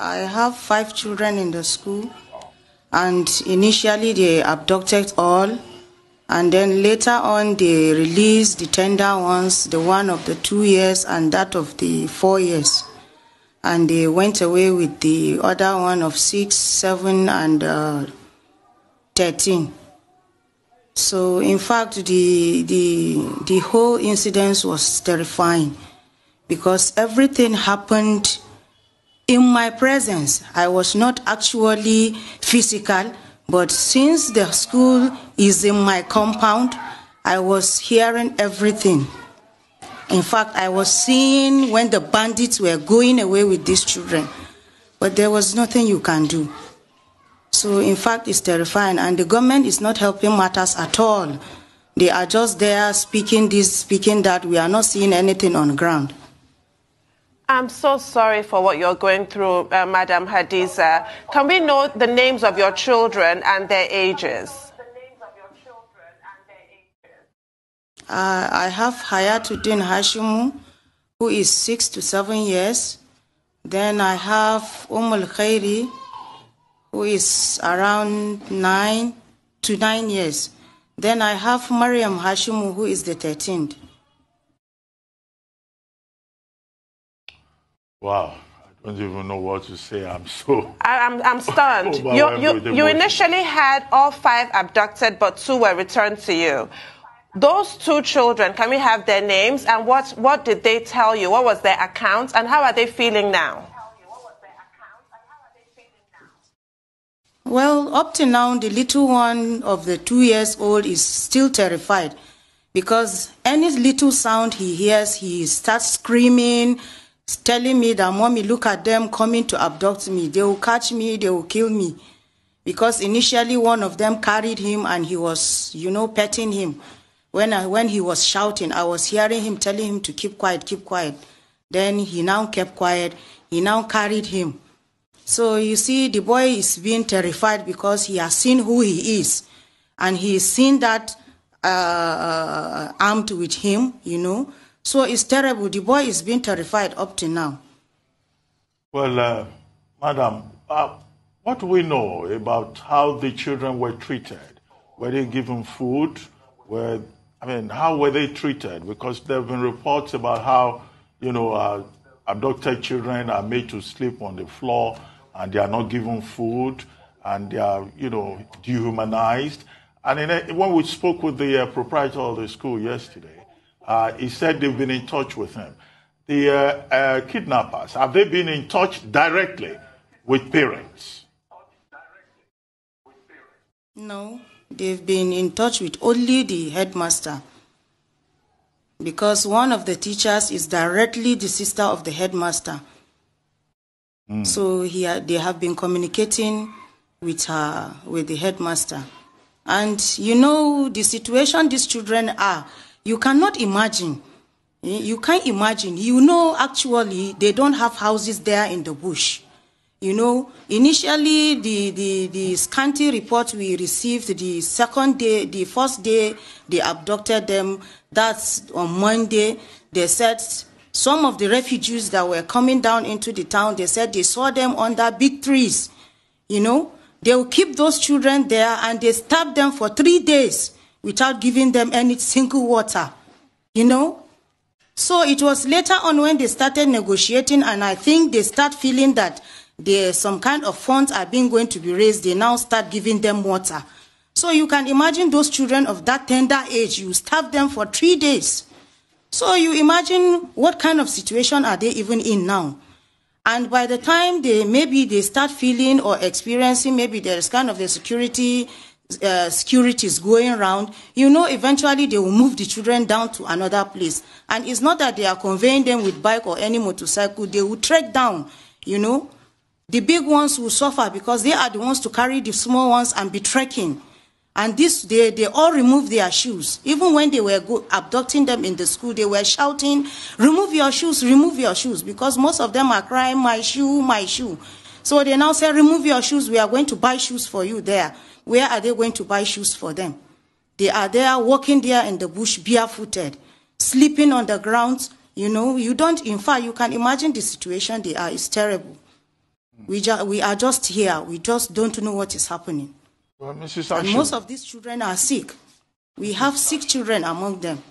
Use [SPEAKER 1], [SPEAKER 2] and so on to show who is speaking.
[SPEAKER 1] I have five children in the school, and initially they abducted all, and then later on they released the tender ones, the one of the two years and that of the four years, and they went away with the other one of six, seven, and uh, thirteen. So in fact, the the the whole incident was terrifying because everything happened in my presence. I was not actually physical, but since the school is in my compound, I was hearing everything. In fact, I was seeing when the bandits were going away with these children, but there was nothing you can do. So, in fact, it's terrifying, and the government is not helping matters at all. They are just there speaking this, speaking that. We are not seeing anything on ground. I'm so sorry for what you're going through, uh, Madam Hadiza. Can we know the names of your children and their ages? Uh, I have Hayatuddin Hashimu, who is six to seven years. Then I have Umul Khairi, who is around nine to nine years. Then I have Mariam Hashimu, who is the 13th. Wow. I don't even know what to say. I'm so. I, am I'm, I'm stunned. you, you, you initially had all five abducted, but two were returned to you. Those two children, can we have their names and what, what did they tell you? What was their account and how are they feeling now? Well, up to now, the little one of the two years old is still terrified because any little sound he hears, he starts screaming telling me that, Mommy, look at them coming to abduct me. They will catch me, they will kill me. Because initially, one of them carried him and he was, you know, petting him. When, I, when he was shouting, I was hearing him telling him to keep quiet, keep quiet. Then he now kept quiet. He now carried him. So you see, the boy is being terrified because he has seen who he is. And he seen that uh, uh, uh, armed with him, you know. So it's terrible. The boy is being terrified up to now. Well, uh, madam, uh, what do we know about how the children were treated? Were they given food? Were I mean, how were they treated? Because there have been reports about how, you know, uh, abducted children are made to sleep on the floor and they are not given food and they are, you know, dehumanized. And in, when we spoke with the uh, proprietor of the school yesterday, uh, he said they've been in touch with him. The uh, uh, kidnappers, have they been in touch directly with parents? No, they've been in touch with only the headmaster. Because one of the teachers is directly the sister of the headmaster. Mm. So he, they have been communicating with her, with the headmaster. And you know the situation these children are. You cannot imagine. You can't imagine. You know, actually, they don't have houses there in the bush. You know, initially, the, the, the scanty report we received the second day, the first day they abducted them, that's on Monday, they said some of the refugees that were coming down into the town, they said they saw them under big trees. You know, they will keep those children there and they stabbed them for three days without giving them any single water, you know? So it was later on when they started negotiating, and I think they start feeling that there some kind of funds are being going to be raised. They now start giving them water. So you can imagine those children of that tender age. You starve them for three days. So you imagine what kind of situation are they even in now? And by the time they maybe they start feeling or experiencing maybe there is kind of a security Securities uh, security is going around, you know, eventually they will move the children down to another place. And it's not that they are conveying them with bike or any motorcycle, they will trek down, you know. The big ones will suffer because they are the ones to carry the small ones and be trekking. And this, they, they all removed their shoes. Even when they were go, abducting them in the school, they were shouting, remove your shoes, remove your shoes, because most of them are crying, my shoe, my shoe. So they now say, remove your shoes. We are going to buy shoes for you there. Where are they going to buy shoes for them? They are there walking there in the bush barefooted, sleeping on the ground. You know, you don't, in fact, you can imagine the situation they are. It's terrible. We, ju- we are just here. We just don't know what is happening. Well, Mrs. and most of these children are sick. We have sick children among them.